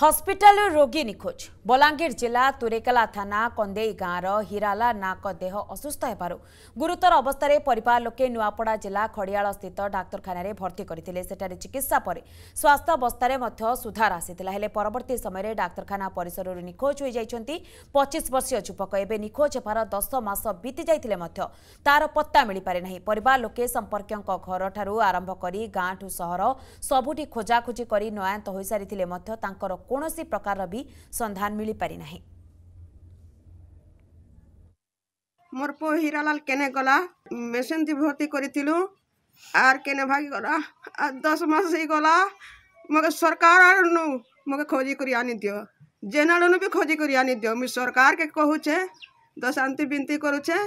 ହସ୍ପିଟାଲରୁ ରୋଗୀ ନିଖୋଜ ବଲାଙ୍ଗୀର ଜିଲ୍ଲା ତୁରେକେଲା ଥାନା କନ୍ଦେଇ ଗାଁର ହୀରାଲା ନାକ ଦେହ ଅସୁସ୍ଥ ହେବାରୁ ଗୁରୁତର ଅବସ୍ଥାରେ ପରିବାର ଲୋକେ ନୂଆପଡ଼ା ଜିଲ୍ଲା ଖଡ଼ିଆଳସ୍ଥିତ ଡାକ୍ତରଖାନାରେ ଭର୍ତ୍ତି କରିଥିଲେ ସେଠାରେ ଚିକିତ୍ସା ପରେ ସ୍ୱାସ୍ଥ୍ୟାବସ୍ଥାରେ ମଧ୍ୟ ସୁଧାର ଆସିଥିଲା ହେଲେ ପରବର୍ତ୍ତୀ ସମୟରେ ଡାକ୍ତରଖାନା ପରିସରରୁ ନିଖୋଜ ହୋଇଯାଇଛନ୍ତି ପଚିଶ ବର୍ଷୀୟ ଯୁବକ ଏବେ ନିଖୋଜ ହେବାର ଦଶ ମାସ ବିତିଯାଇଥିଲେ ମଧ୍ୟ ତା'ର ପତ୍ତା ମିଳିପାରି ନାହିଁ ପରିବାର ଲୋକେ ସମ୍ପର୍କୀୟଙ୍କ ଘରଠାରୁ ଆରମ୍ଭ କରି ଗାଁଠୁ ସହର ସବୁଠି ଖୋଜାଖୋଜି କରି ନୟାନ୍ତ ହୋଇସାରିଥିଲେ ମଧ୍ୟ ତାଙ୍କର କୌଣସି ପ୍ରକାରର ବି ସନ୍ଧାନ ମିଳିପାରି ନାହିଁ ମୋର ପୁଅ ହୀରାଲାଲ କେନେ ଗଲା ମେସିନ୍ଟି ଭର୍ତ୍ତି କରିଥିଲୁ ଆର୍ କେନେ ଭାଗି ଗଲା ଆର୍ ଦଶ ମାସ ହେଇଗଲା ମକେ ସରକାର ଆଡ଼ନୁ ମକେ ଖୋଜି କରି ଆନିଦିଅ ଯେନ୍ ଆଡ଼ନୁ ବି ଖୋଜି କରି ଆନିଦିଅ ମୁଇଁ ସରକାରକେ କହୁଛେ ଦଶାନ୍ତି ବିନତି କରୁଛେ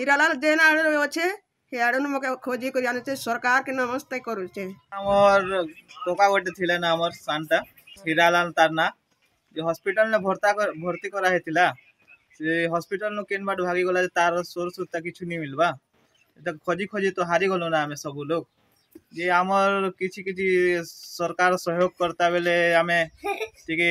ହୀରାଲାଲ ଯେନ୍ ଆଡ଼ରେ ଅଛେ ସେ ଆଡ଼ନୁ ମକେ ଖୋଜି କରି ଆନିଛେ ସରକାରକେ ନମସ୍ତେ କରୁଛେ ଆମର ଟୋକା ଗୋଟେ ଥିଲା ନା ଆମର ସାନ୍ଟା হীরালাল তার না যে হসপিটাল ভর্তা ভর্তি করা হয়েছিল সে হসপিটাল কেনবাট ভাগি গলা যে তার সোর সুতা কিছু নি মিলবা এটা খোঁজি খোঁজি তো হারি গলো না আমি সবু লোক যে আমার কিছু কিছু সরকার সহযোগ করতা বেলে আমি টিকে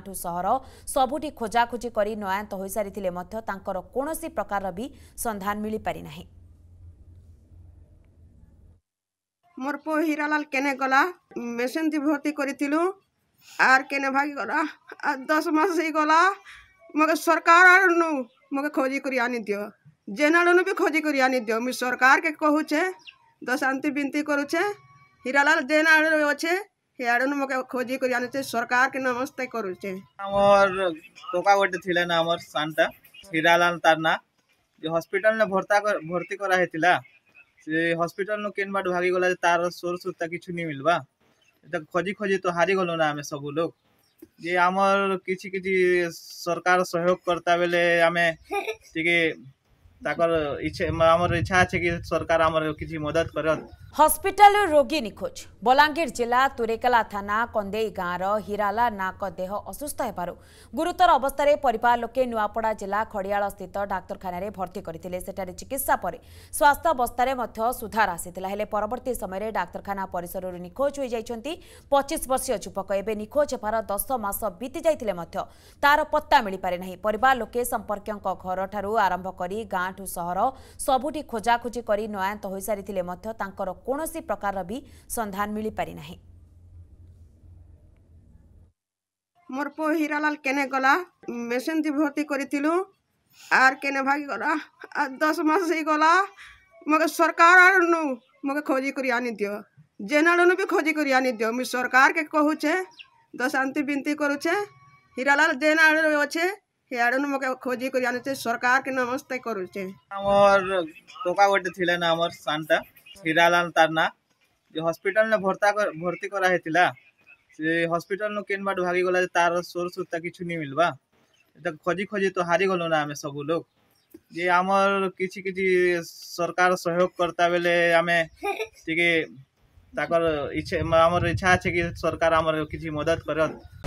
ଗାଁଠୁ ସହର ସବୁଠି ଖୋଜାଖୋଜି କରି ନୟାନ୍ତ ହୋଇସାରିଥିଲେ ମଧ୍ୟ ତାଙ୍କର କୌଣସି ପ୍ରକାରର ବି ସନ୍ଧାନ ମିଳିପାରି ନାହିଁ ମୋର ପୁଅ ହୀରାଲାଲ କେନେ ଗଲା ମେସିନ୍ଟି ଭର୍ତ୍ତି କରିଥିଲୁ ଆର୍ କେନେ ଭାଗି ଗଲା ଆର୍ ଦଶ ମାସ ହେଇଗଲା ମକେ ସରକାର ଆଡ଼ନୁ ମକେ ଖୋଜି କରି ଆଣିଦିଅ ଯେନ୍ ଆଡ଼ନୁ ବି ଖୋଜି କରି ଆଣିଦିଅ ମୁଇଁ ସରକାରକେ କହୁଛେ ଦଶାନ୍ତି ବିନତି କରୁଛେ ହୀରାଲାଲ ଯେନ୍ ଆଡ଼ରେ ଅଛେ ખેડૂતને ખોજી કર્યા છે સરકાર નમસ્તે કરું છે আমার টোকা গোটে ছিলেন আমার সানটা হিরালাল তার না যে হসপিটাল নে ভর্তা কর- ভর্তি করা হয়েছিলা সে হসপিটাল নু কেন বাট ভাগি গলা যে তার সোর্স উত্তা কিছু নি মিলবা এটা খোঁজি খোঁজি তো হারি গলো না আমি সবু লোক যে আমার কিছু কিছু সরকার সহযোগ করতা বেলে আমি ଟିକେ ତାଙ୍କର ଆମର ଇଚ୍ଛା ଅଛି କି ସରକାର ଆମର କିଛି ମଦତ କରନ୍ ହସ୍ପିଟାଲରୁ ରୋଗୀ ନିଖୋଜ ବଲାଙ୍ଗୀର ଜିଲ୍ଲା ତୁରେକେଲା ଥାନା କନ୍ଦେଇ ଗାଁର ହିରାଲା ନାଙ୍କ ଦେହ ଅସୁସ୍ଥ ହେବାରୁ ଗୁରୁତର ଅବସ୍ଥାରେ ପରିବାର ଲୋକେ ନୂଆପଡ଼ା ଜିଲ୍ଲା ଖଡ଼ିଆଳ ସ୍ଥିତ ଡାକ୍ତରଖାନାରେ ଭର୍ତ୍ତି କରିଥିଲେ ସେଠାରେ ଚିକିତ୍ସା ପରେ ସ୍ୱାସ୍ଥ୍ୟାବସ୍ଥାରେ ମଧ୍ୟ ସୁଧାର ଆସିଥିଲା ହେଲେ ପରବର୍ତ୍ତୀ ସମୟରେ ଡାକ୍ତରଖାନା ପରିସରରୁ ନିଖୋଜ ହୋଇଯାଇଛନ୍ତି ପଚିଶ ବର୍ଷୀୟ ଯୁବକ ଏବେ ନିଖୋଜ ହେବାର ଦଶ ମାସ ବିତି ଯାଇଥିଲେ ମଧ୍ୟ ତାର ପତ୍ତା ମିଳିପାରି ନାହିଁ ପରିବାର ଲୋକେ ସମ୍ପର୍କୀୟଙ୍କ ଘରଠାରୁ ଆରମ୍ଭ କରି ଗାଁ ଗାଁଠୁ ସହର ସବୁଠି ଖୋଜାଖୋଜି କରି ନୟାନ୍ତ ହୋଇସାରିଥିଲେ ମଧ୍ୟ ତାଙ୍କର କୌଣସି ପ୍ରକାରର ବି ସନ୍ଧାନ ମିଳିପାରି ନାହିଁ মোর পো হীরালাল কেনে গলা মেশিন দি ভর্তি করেছিলু আর কেনে ভাগি গলা আর দশ মাস হয়ে গলা মগে সরকার আর নু মগে খোঁজি করি আনি দিও জেনাড়ু বি খোঁজি করি আনি দিও মুই সরকারকে কহুছে দশ আন্তি বিনতি করুছে হীরালাল জেনাড়ু অছে ખેડૂતને ખોજી કર્યા છે સરકાર કે નમસ્તે કરું છે আমার টোকা গোটে ছিলেন আমার সানটা হিরালাল তার না যে হসপিটাল নে ভর্তা কর- ভর্তি করা হয়েছিলা সে হসপিটাল নু কেন বাট ভাগি গলা যে তার সোর্স তা কিছু নি মিলবা এটা খোঁজি খোঁজি তো হারি গলো না আমি সবু লোক যে আমার কিছু কিছু সরকার সহযোগ করতা বেলে আমি টিকে তাকর ইচ্ছে আমার ইচ্ছা আছে কি সরকার আমার কিছু মদত করত